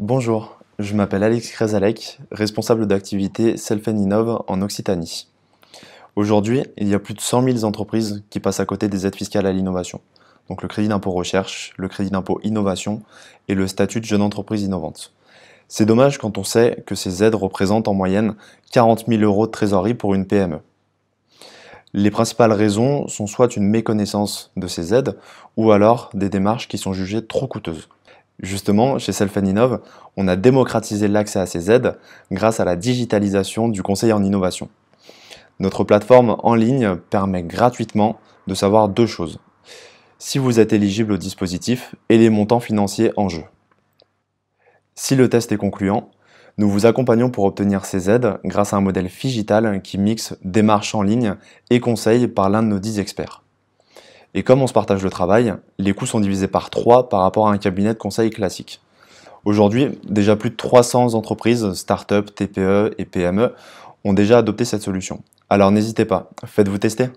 Bonjour, je m'appelle Alex Krezalek, responsable d'activité Self Innov en Occitanie. Aujourd'hui, il y a plus de 100 000 entreprises qui passent à côté des aides fiscales à l'innovation, donc le crédit d'impôt recherche, le crédit d'impôt innovation et le statut de jeune entreprise innovante. C'est dommage quand on sait que ces aides représentent en moyenne 40 000 euros de trésorerie pour une PME. Les principales raisons sont soit une méconnaissance de ces aides, ou alors des démarches qui sont jugées trop coûteuses. Justement, chez self Innov, on a démocratisé l'accès à ces aides grâce à la digitalisation du conseil en innovation. Notre plateforme en ligne permet gratuitement de savoir deux choses. Si vous êtes éligible au dispositif et les montants financiers en jeu. Si le test est concluant, nous vous accompagnons pour obtenir ces aides grâce à un modèle figital qui mixe démarches en ligne et conseils par l'un de nos 10 experts. Et comme on se partage le travail, les coûts sont divisés par 3 par rapport à un cabinet de conseil classique. Aujourd'hui, déjà plus de 300 entreprises, startups, TPE et PME ont déjà adopté cette solution. Alors n'hésitez pas, faites-vous tester.